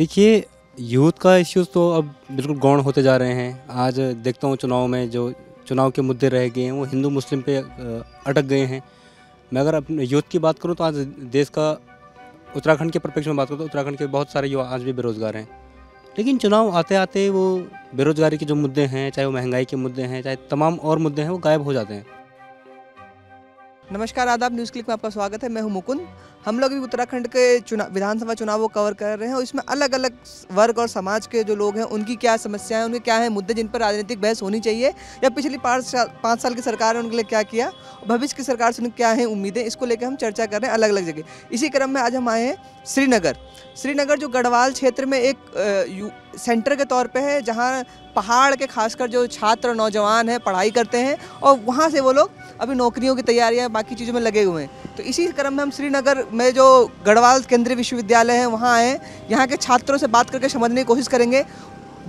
देखिए यूथ का इश्यूज तो अब बिल्कुल गौण होते जा रहे हैं आज देखता हूँ चुनाव में जो चुनाव के मुद्दे रह गए हैं वो हिंदू मुस्लिम पे अटक गए हैं मैं अगर अपने यूथ की बात करूँ तो आज देश का उत्तराखंड के परिप्रेक्ष्य में बात करूँ तो उत्तराखंड के बहुत सारे युवा आज भी बेरोज़गार हैं लेकिन चुनाव आते आते वो बेरोज़गारी के जो मुद्दे हैं चाहे वो महंगाई के मुद्दे हैं चाहे तमाम और मुद्दे हैं वो गायब हो जाते हैं नमस्कार आदाब न्यूज़ क्लिक में आपका स्वागत है मैं हूं मुकुंद हम लोग भी उत्तराखंड के चुनाव विधानसभा चुनाव को कवर कर रहे हैं और इसमें अलग अलग वर्ग और समाज के जो लोग हैं उनकी क्या समस्याएं उनके क्या हैं मुद्दे जिन पर राजनीतिक बहस होनी चाहिए या पिछली पाँच साल पाँच साल की सरकार ने उनके लिए क्या किया भविष्य की सरकार से उनकी क्या है उम्मीदें इसको लेकर हम चर्चा कर रहे हैं अलग अलग जगह इसी क्रम में आज हम आए हैं श्रीनगर श्रीनगर जो गढ़वाल क्षेत्र में एक सेंटर के तौर पर है जहाँ पहाड़ के खासकर जो छात्र नौजवान हैं पढ़ाई करते हैं और वहाँ से वो लोग अभी नौकरियों की तैयारियाँ बाकी चीज़ों में लगे हुए हैं तो इसी क्रम में हम श्रीनगर में जो गढ़वाल केंद्रीय विश्वविद्यालय है वहाँ आए यहाँ के छात्रों से बात करके समझने की कोशिश करेंगे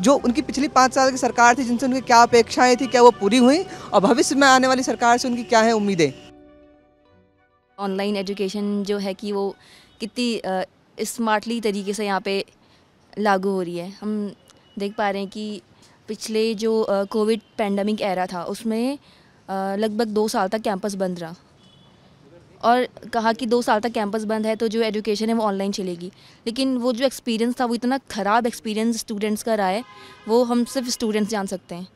जो उनकी पिछली पाँच साल की सरकार थी जिनसे उनकी क्या अपेक्षाएं थी क्या वो पूरी हुई और भविष्य में आने वाली सरकार से उनकी क्या है उम्मीदें ऑनलाइन एजुकेशन जो है कि वो कितनी स्मार्टली तरीके से यहाँ पे लागू हो रही है हम देख पा रहे हैं कि पिछले जो कोविड पैंडमिक एरा था उसमें लगभग दो साल तक कैंपस बंद रहा और कहा कि दो साल तक कैंपस बंद है तो जो एजुकेशन है वो ऑनलाइन चलेगी लेकिन वो जो एक्सपीरियंस था वो इतना ख़राब एक्सपीरियंस स्टूडेंट्स का रहा है वो हम सिर्फ स्टूडेंट्स जान सकते हैं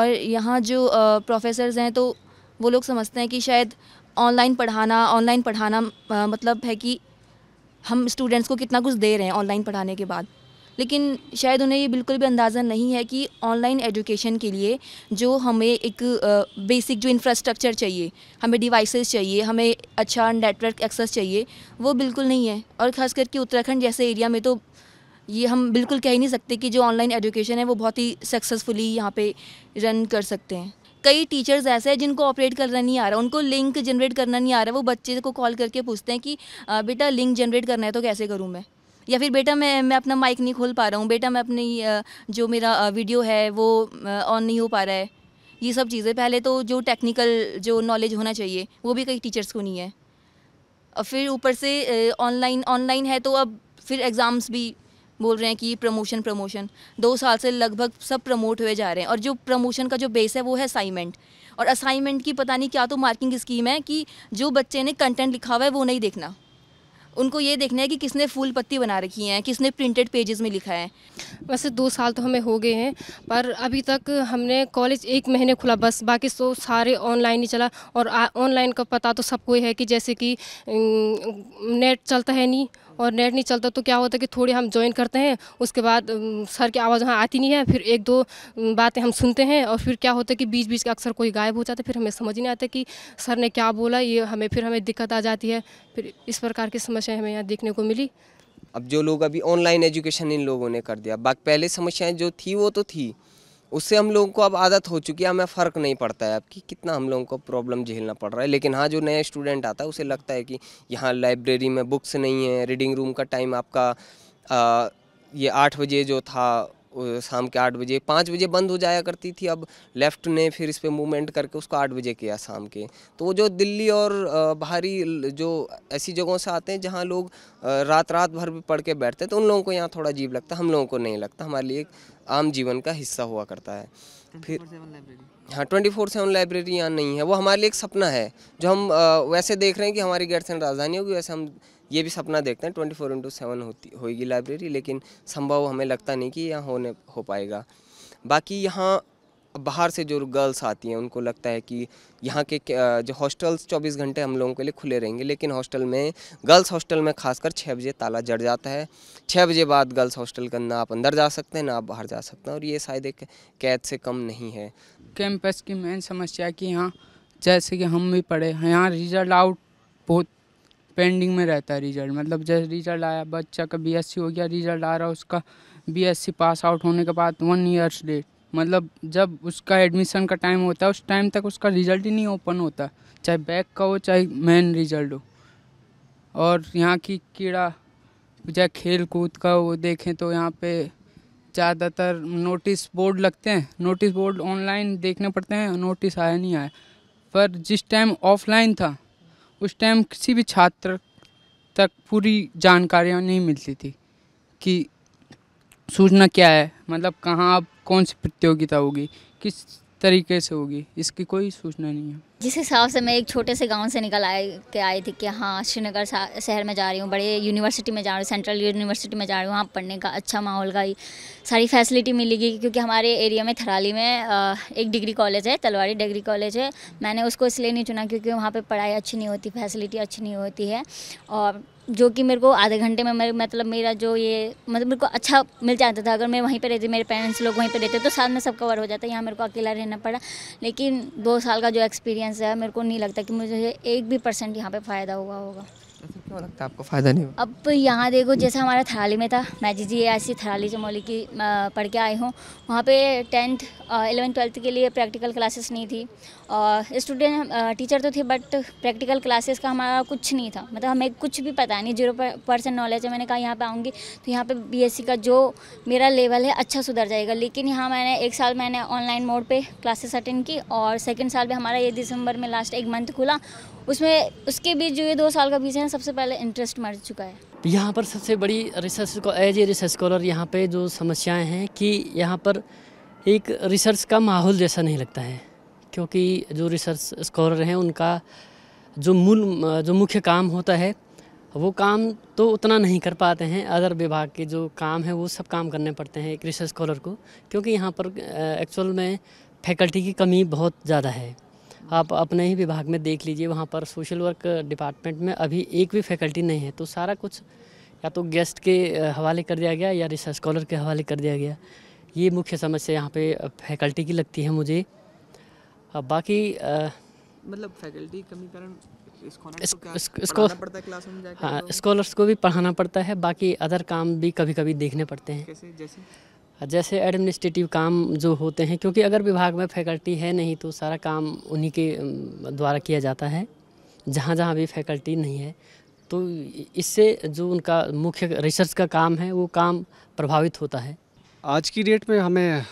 और यहाँ जो प्रोफेसर्स हैं तो वो लोग समझते हैं कि शायद ऑनलाइन पढ़ाना ऑनलाइन पढ़ाना आ, मतलब है कि हम स्टूडेंट्स को कितना कुछ दे रहे हैं ऑनलाइन पढ़ाने के बाद लेकिन शायद उन्हें ये बिल्कुल भी अंदाज़ा नहीं है कि ऑनलाइन एजुकेशन के लिए जो हमें एक बेसिक जो इंफ्रास्ट्रक्चर चाहिए हमें डिवाइसेस चाहिए हमें अच्छा नेटवर्क एक्सेस चाहिए वो बिल्कुल नहीं है और ख़ास करके उत्तराखंड जैसे एरिया में तो ये हम बिल्कुल कह ही नहीं सकते कि जो ऑनलाइन एजुकेशन है वो बहुत ही सक्सेसफुली यहाँ पे रन कर सकते हैं कई टीचर्स ऐसे हैं जिनको ऑपरेट करना नहीं आ रहा उनको लिंक जनरेट करना नहीं आ रहा वो बच्चे को कॉल करके पूछते हैं कि बेटा लिंक जनरेट करना है तो कैसे करूँ मैं या फिर बेटा मैं मैं अपना माइक नहीं खोल पा रहा हूँ बेटा मैं अपनी जो मेरा वीडियो है वो ऑन नहीं हो पा रहा है ये सब चीज़ें पहले तो जो टेक्निकल जो नॉलेज होना चाहिए वो भी कई टीचर्स को नहीं है और फिर ऊपर से ऑनलाइन ऑनलाइन है तो अब फिर एग्ज़ाम्स भी बोल रहे हैं कि प्रमोशन प्रमोशन दो साल से लगभग सब प्रमोट हुए जा रहे हैं और जो प्रमोशन का जो बेस है वो है असाइनमेंट और असाइनमेंट की पता नहीं क्या तो मार्किंग स्कीम है कि जो बच्चे ने कंटेंट लिखा हुआ है वो नहीं देखना उनको ये देखना है कि किसने फूल पत्ती बना रखी है किसने प्रिंटेड पेजेस में लिखा है वैसे दो साल तो हमें हो गए हैं पर अभी तक हमने कॉलेज एक महीने खुला बस बाकी तो सारे ऑनलाइन ही चला और ऑनलाइन का पता तो सबको है कि जैसे कि नेट चलता है नहीं और नेट नहीं चलता तो क्या होता है कि थोड़ी हम ज्वाइन करते हैं उसके बाद सर की आवाज़ वहाँ आती नहीं है फिर एक दो बातें हम सुनते हैं और फिर क्या होता है कि बीच बीच का अक्सर कोई गायब हो जाता है फिर हमें समझ नहीं आता कि सर ने क्या बोला ये हमें फिर हमें दिक्कत आ जाती है फिर इस प्रकार की समझ समस्याएं हमें यहाँ देखने को मिली अब जो लोग अभी ऑनलाइन एजुकेशन इन लोगों ने कर दिया बाकी पहले समस्याएं जो थी वो तो थी उससे हम लोगों को अब आदत हो चुकी है हमें फ़र्क नहीं पड़ता है अब कि कितना हम लोगों को प्रॉब्लम झेलना पड़ रहा है लेकिन हाँ जो नया स्टूडेंट आता है उसे लगता है कि यहाँ लाइब्रेरी में बुक्स नहीं है रीडिंग रूम का टाइम आपका आ, ये आठ बजे जो था शाम के आठ बजे पाँच बजे बंद हो जाया करती थी अब लेफ्ट ने फिर इस पर मूवमेंट करके उसको आठ बजे किया शाम के तो वो जो दिल्ली और बाहरी जो ऐसी जगहों से आते हैं जहाँ लोग रात रात भर भी पढ़ के बैठते हैं तो उन लोगों को यहाँ थोड़ा अजीब लगता है हम लोगों को नहीं लगता हमारे लिए एक आम जीवन का हिस्सा हुआ करता है फिर हाँ ट्वेंटी फोर सेवन लाइब्रेरी यहाँ नहीं है वो हमारे लिए एक सपना है जो हम वैसे देख रहे हैं कि हमारी गैर राजधानी होगी वैसे हम ये भी सपना देखते हैं ट्वेंटी फोर इंटू सेवन होती होगी लाइब्रेरी लेकिन संभव हमें लगता नहीं कि यहाँ होने हो पाएगा बाकी यहाँ बाहर से जो गर्ल्स आती हैं उनको लगता है कि यहाँ के जो हॉस्टल्स 24 घंटे हम लोगों के लिए खुले रहेंगे लेकिन हॉस्टल में गर्ल्स हॉस्टल में खासकर छः बजे ताला जड़ जाता है छः बजे बाद गर्ल्स हॉस्टल का ना आप अंदर जा सकते हैं ना आप बाहर जा सकते हैं और ये शायद एक कैद से कम नहीं है कैंपस की मेन समस्या कि यहाँ जैसे कि हम भी पढ़े यहाँ रिजल्ट आउट बहुत पेंडिंग में रहता है रिजल्ट मतलब जैसे रिजल्ट आया बच्चा का बीएससी हो गया रिजल्ट आ रहा उसका बीएससी पास आउट होने के बाद वन ईयर्स डेट मतलब जब उसका एडमिशन का टाइम होता है उस टाइम तक उसका रिजल्ट ही नहीं ओपन होता चाहे बैक का हो चाहे मेन रिजल्ट हो और यहाँ की कीड़ा चाहे खेल कूद का वो देखें तो यहाँ पे ज़्यादातर नोटिस बोर्ड लगते हैं नोटिस बोर्ड ऑनलाइन देखने पड़ते हैं नोटिस आया नहीं आया पर जिस टाइम ऑफलाइन था उस टाइम किसी भी छात्र तक पूरी जानकारियाँ नहीं मिलती थी कि सूचना क्या है मतलब कहाँ अब कौन सी प्रतियोगिता होगी किस तरीके से होगी इसकी कोई सूचना नहीं है जिस हिसाब से मैं एक छोटे से गांव से निकल आए के आई थी कि हाँ श्रीनगर शहर में जा रही हूँ बड़े यूनिवर्सिटी में जा रही हूँ सेंट्रल यूनिवर्सिटी में जा रही हूँ वहाँ पढ़ने का अच्छा माहौल का ही सारी फैसिलिटी मिलेगी क्योंकि हमारे एरिया में थराली में एक डिग्री कॉलेज है तलवारी डिग्री कॉलेज है मैंने उसको इसलिए नहीं चुना क्योंकि वहाँ पर पढ़ाई अच्छी नहीं होती फैसिलिटी अच्छी नहीं होती है और जो कि मेरे को आधे घंटे में मेरे मतलब मेरा जो ये मतलब मेरे को अच्छा मिल जाता था अगर मैं वहीं पर रहती मेरे पेरेंट्स लोग वहीं पर रहते तो साथ में सब कवर हो जाता यहाँ मेरे को अकेला रहना पड़ा लेकिन दो साल का जो एक्सपीरियंस है मेरे को नहीं लगता कि मुझे एक भी परसेंट यहाँ पर फ़ायदा हुआ होगा तो क्यों लगता है आपको फ़ायदा नहीं अब यहाँ देखो जैसा हमारा थराली में था मैं जी जी ऐसी थराली चमोली की पढ़ के आई हूँ वहाँ पे टेंथ एलेवन ट्वेल्थ के लिए प्रैक्टिकल क्लासेस नहीं थी और स्टूडेंट टीचर तो थे बट प्रैक्टिकल क्लासेस का हमारा कुछ नहीं था मतलब हमें कुछ भी पता नहीं जीरो परसेंट नॉलेज है मैंने कहा यहाँ पर आऊँगी तो यहाँ पर बी का जो मेरा लेवल है अच्छा सुधर जाएगा लेकिन यहाँ मैंने एक साल मैंने ऑनलाइन मोड पर क्लासेस अटेंड की और सेकेंड साल भी हमारा ये दिसंबर में लास्ट एक मंथ खुला उसमें उसके बीच जो ये दो साल का बीच है सबसे पहले इंटरेस्ट मर चुका है यहाँ पर सबसे बड़ी research as a research scholar यहाँ पे जो समस्याएं हैं कि यहाँ पर एक रिसर्च का माहौल जैसा नहीं लगता है क्योंकि जो रिसर्च स्कॉलर हैं उनका जो मूल जो मुख्य काम होता है वो काम तो उतना नहीं कर पाते हैं अदर विभाग के जो काम है वो सब काम करने पड़ते हैं एक रिसर्च स्कॉलर को क्योंकि यहाँ पर एक्चुअल में फैकल्टी की कमी बहुत ज़्यादा है आप अपने ही विभाग में देख लीजिए वहाँ पर सोशल वर्क डिपार्टमेंट में अभी एक भी फैकल्टी नहीं है तो सारा कुछ या तो गेस्ट के हवाले कर दिया गया या रिसर्च स्कॉलर के हवाले कर दिया गया ये मुख्य समस्या यहाँ पे फैकल्टी की लगती है मुझे बाकी आ, मतलब फैकल्टी कमी कारण हाँ स्कॉलर्स तो? को भी पढ़ाना पड़ता है बाकी अदर काम भी कभी कभी देखने पड़ते हैं जैसे? जैसे एडमिनिस्ट्रेटिव काम जो होते हैं क्योंकि अगर विभाग में फैकल्टी है नहीं तो सारा काम उन्हीं के द्वारा किया जाता है जहाँ जहाँ भी फैकल्टी नहीं है तो इससे जो उनका मुख्य रिसर्च का काम है वो काम प्रभावित होता है आज की डेट में हमें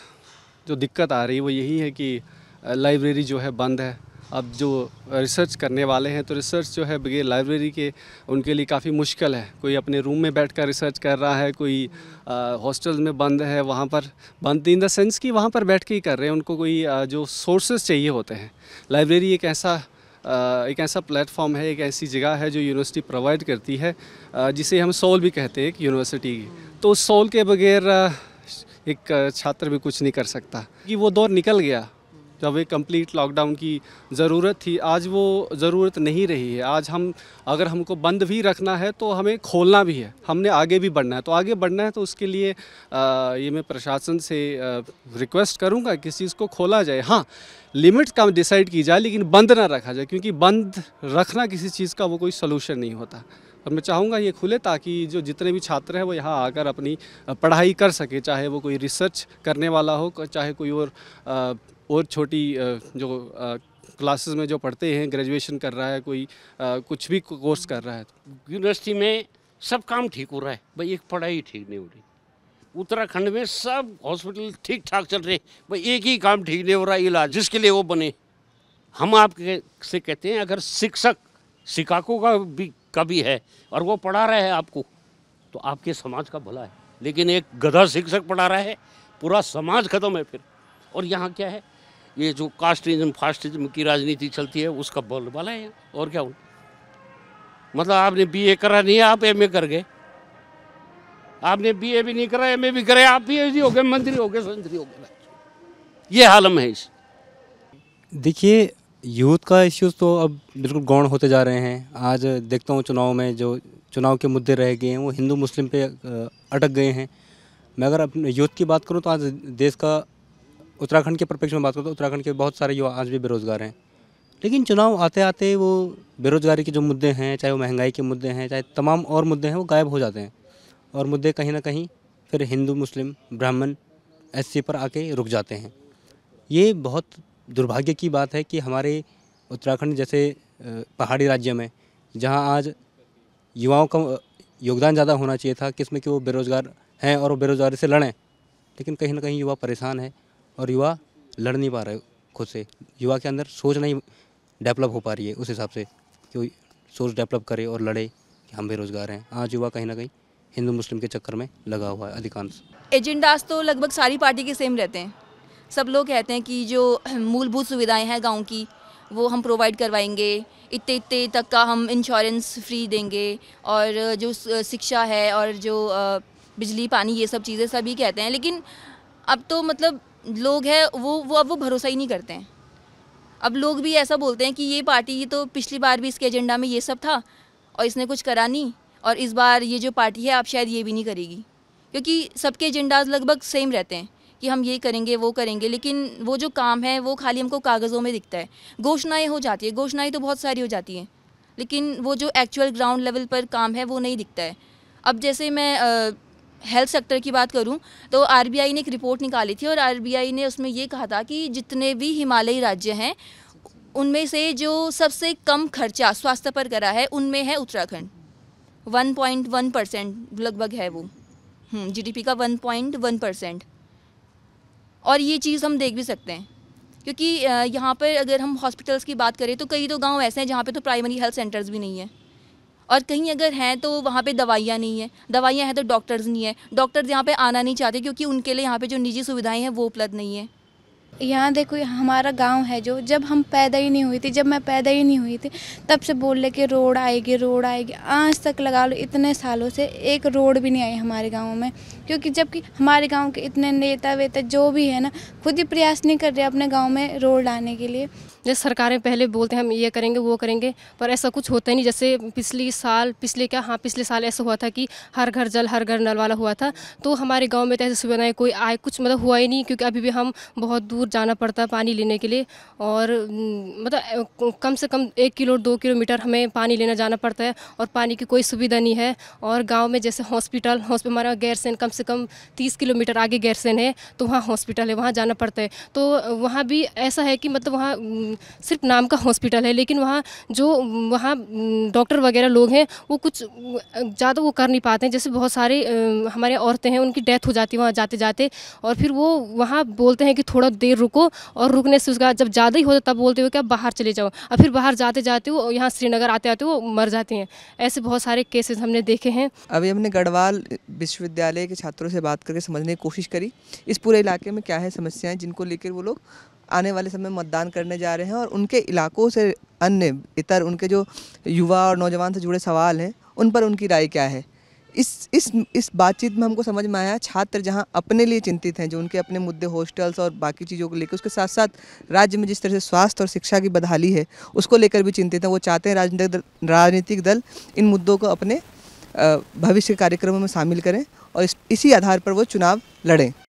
जो दिक्कत आ रही है वो यही है कि लाइब्रेरी जो है बंद है अब जो रिसर्च करने वाले हैं तो रिसर्च जो है बगैर लाइब्रेरी के उनके लिए काफ़ी मुश्किल है कोई अपने रूम में बैठ कर रिसर्च कर रहा है कोई हॉस्टल में बंद है वहाँ पर बंद इन देंस कि वहाँ पर बैठ के ही कर रहे हैं उनको कोई आ, जो सोर्सेज चाहिए होते हैं लाइब्रेरी एक ऐसा एक ऐसा प्लेटफॉर्म है एक ऐसी जगह है जो यूनिवर्सिटी प्रोवाइड करती है जिसे हम सोल भी कहते हैं एक यूनिवर्सिटी तो सोल के बगैर एक छात्र भी कुछ नहीं कर सकता कि वो दौर निकल गया जब एक कंप्लीट लॉकडाउन की ज़रूरत थी आज वो ज़रूरत नहीं रही है आज हम अगर हमको बंद भी रखना है तो हमें खोलना भी है हमने आगे भी बढ़ना है तो आगे बढ़ना है तो उसके लिए आ, ये मैं प्रशासन से रिक्वेस्ट करूँगा किस चीज़ को खोला जाए हाँ लिमिट्स का डिसाइड की जाए लेकिन बंद ना रखा जाए क्योंकि बंद रखना किसी चीज़ का वो कोई सोल्यूशन नहीं होता और मैं चाहूँगा ये खुले ताकि जो जितने भी छात्र हैं वो यहाँ आकर अपनी पढ़ाई कर सके चाहे वो कोई रिसर्च करने वाला हो चाहे कोई और और छोटी जो क्लासेस में जो पढ़ते हैं ग्रेजुएशन कर रहा है कोई कुछ भी कोर्स कर रहा है यूनिवर्सिटी में सब काम ठीक हो रहा है भाई एक पढ़ाई ठीक नहीं हो रही उत्तराखंड में सब हॉस्पिटल ठीक ठाक चल रहे भाई एक ही काम ठीक नहीं हो रहा इलाज जिसके लिए वो बने हम आपके से कहते हैं अगर शिक्षक शिकाको का भी कभी है और वो पढ़ा रहा है आपको तो आपके समाज का भला है लेकिन एक गधा शिक्षक पढ़ा रहा है पूरा समाज खत्म है फिर और यहाँ क्या है ये जो कास्टिज्म फास्टिज्म की राजनीति चलती है उसका बोलबाला है और क्या मतलब आपने बी ए करा नहीं आप ए कर गए आपने ए भी नहीं करा ए भी करे आप पीएचडी हो गए मंत्री हो गए संतरी हो गए ये हालम है इस देखिए यूथ का इश्यूज तो अब बिल्कुल गौण होते जा रहे हैं आज देखता हूँ चुनाव में जो चुनाव के मुद्दे रह गए हैं वो हिंदू मुस्लिम पे अटक गए हैं मैं अगर अपने यूथ की बात करूँ तो आज देश का उत्तराखंड के परिप्रेक्ष्य में बात करूँ तो उत्तराखंड के बहुत सारे युवा आज भी बेरोज़गार हैं लेकिन चुनाव आते आते वो बेरोज़गारी के जो मुद्दे हैं चाहे वो महंगाई के मुद्दे हैं चाहे तमाम और मुद्दे हैं वो गायब हो जाते हैं और मुद्दे कहीं ना कहीं फिर हिंदू मुस्लिम ब्राह्मण एस पर आके रुक जाते हैं ये बहुत दुर्भाग्य की बात है कि हमारे उत्तराखंड जैसे पहाड़ी राज्य में जहाँ आज युवाओं का योगदान ज़्यादा होना चाहिए था किसमें कि वो बेरोज़गार हैं और वो बेरोज़गारी से लड़ें लेकिन कहीं ना कहीं युवा परेशान है और युवा लड़ नहीं पा रहे खुद से युवा के अंदर सोच नहीं डेवलप हो पा रही है उस हिसाब से कि सोच डेवलप करे और लड़े कि हम बेरोज़गार हैं आज युवा कहीं ना कहीं हिंदू मुस्लिम के चक्कर में लगा हुआ है अधिकांश एजेंडाज तो लगभग सारी पार्टी के सेम रहते हैं सब लोग कहते हैं कि जो मूलभूत सुविधाएं हैं गांव की वो हम प्रोवाइड करवाएंगे इतने इतने तक का हम इंश्योरेंस फ्री देंगे और जो शिक्षा है और जो बिजली पानी ये सब चीज़ें सभी कहते हैं लेकिन अब तो मतलब लोग हैं वो वो अब वो भरोसा ही नहीं करते हैं अब लोग भी ऐसा बोलते हैं कि ये पार्टी तो पिछली बार भी इसके एजेंडा में ये सब था और इसने कुछ करा नहीं और इस बार ये जो पार्टी है आप शायद ये भी नहीं करेगी क्योंकि सबके एजेंडाज लगभग सेम रहते हैं कि हम ये करेंगे वो करेंगे लेकिन वो जो काम है वो खाली हमको कागज़ों में दिखता है घोषणाएँ हो जाती है घोषणाएँ तो बहुत सारी हो जाती हैं लेकिन वो जो एक्चुअल ग्राउंड लेवल पर काम है वो नहीं दिखता है अब जैसे मैं आ, हेल्थ सेक्टर की बात करूं तो आरबीआई ने एक रिपोर्ट निकाली थी और आरबीआई ने उसमें ये कहा था कि जितने भी हिमालयी राज्य हैं उनमें से जो सबसे कम खर्चा स्वास्थ्य पर करा है उनमें है उत्तराखंड 1.1 परसेंट लगभग है वो जीडीपी हम्म, का 1.1 परसेंट और ये चीज़ हम देख भी सकते हैं क्योंकि यहाँ पर अगर हम हॉस्पिटल्स की बात करें तो कई तो गाँव ऐसे हैं जहाँ पर तो प्राइमरी हेल्थ सेंटर्स भी नहीं है और कहीं अगर हैं तो वहाँ पे दवाइयाँ नहीं है दवाइयाँ हैं तो डॉक्टर्स नहीं है डॉक्टर्स यहाँ पे आना नहीं चाहते क्योंकि उनके लिए यहाँ पे जो निजी सुविधाएं हैं वो उपलब्ध नहीं है यहाँ देखो हमारा गांव है जो जब हम पैदा ही नहीं हुई थी जब मैं पैदा ही नहीं हुई थी तब से बोल रहे कि रोड आएगी रोड आएगी आज तक लगा लो इतने सालों से एक रोड भी नहीं आई हमारे गाँव में क्योंकि जबकि हमारे गाँव के इतने नेता वेता जो भी है ना खुद ही प्रयास नहीं कर रहे अपने गाँव में रोड लाने के लिए जैसे सरकारें पहले बोलते हैं हम ये करेंगे वो करेंगे पर ऐसा कुछ होता ही नहीं जैसे पिछले साल पिछले क्या हाँ पिछले साल ऐसा हुआ था कि हर घर जल हर घर नल वाला हुआ था तो हमारे गाँव में तो ऐसी सुविधाएँ कोई आए कुछ मतलब हुआ ही नहीं क्योंकि अभी भी हम बहुत दूर जाना पड़ता है पानी लेने के लिए और मतलब कम से कम एक किलो दो किलोमीटर हमें पानी लेना जाना पड़ता है और पानी की कोई सुविधा नहीं है और गाँव में जैसे हॉस्पिटल हॉस्पिटल हमारा गैरसैन कम से कम तीस किलोमीटर आगे गैरसैन है तो वहाँ हॉस्पिटल है वहाँ जाना पड़ता है तो वहाँ भी ऐसा है कि मतलब वहाँ सिर्फ नाम का हॉस्पिटल है लेकिन वहाँ जो वहाँ डॉक्टर वगैरह लोग हैं वो कुछ ज़्यादा वो कर नहीं पाते हैं जैसे बहुत सारे हमारे औरतें हैं उनकी डेथ हो जाती है वहाँ जाते जाते और फिर वो वहाँ बोलते हैं कि थोड़ा देर रुको और रुकने से उसका जब ज़्यादा ही होता तब बोलते हो कि आप बाहर चले जाओ और फिर बाहर जाते जाते वो यहाँ श्रीनगर आते आते वो मर जाते हैं ऐसे बहुत सारे केसेस हमने देखे हैं अभी हमने गढ़वाल विश्वविद्यालय के छात्रों से बात करके समझने की कोशिश करी इस पूरे इलाके में क्या है समस्याएं जिनको लेकर वो लोग आने वाले समय मतदान करने जा रहे हैं और उनके इलाकों से अन्य इतर उनके जो युवा और नौजवान से जुड़े सवाल हैं उन पर उनकी राय क्या है इस इस इस बातचीत में हमको समझ में आया छात्र जहां अपने लिए चिंतित हैं जो उनके अपने मुद्दे हॉस्टल्स और बाकी चीज़ों को लेकर उसके साथ साथ राज्य में जिस तरह से स्वास्थ्य और शिक्षा की बदहाली है उसको लेकर भी चिंतित हैं वो चाहते हैं राजनीतिक दल राजनीतिक दल इन मुद्दों को अपने भविष्य कार्यक्रमों में शामिल करें और इस, इसी आधार पर वो चुनाव लड़ें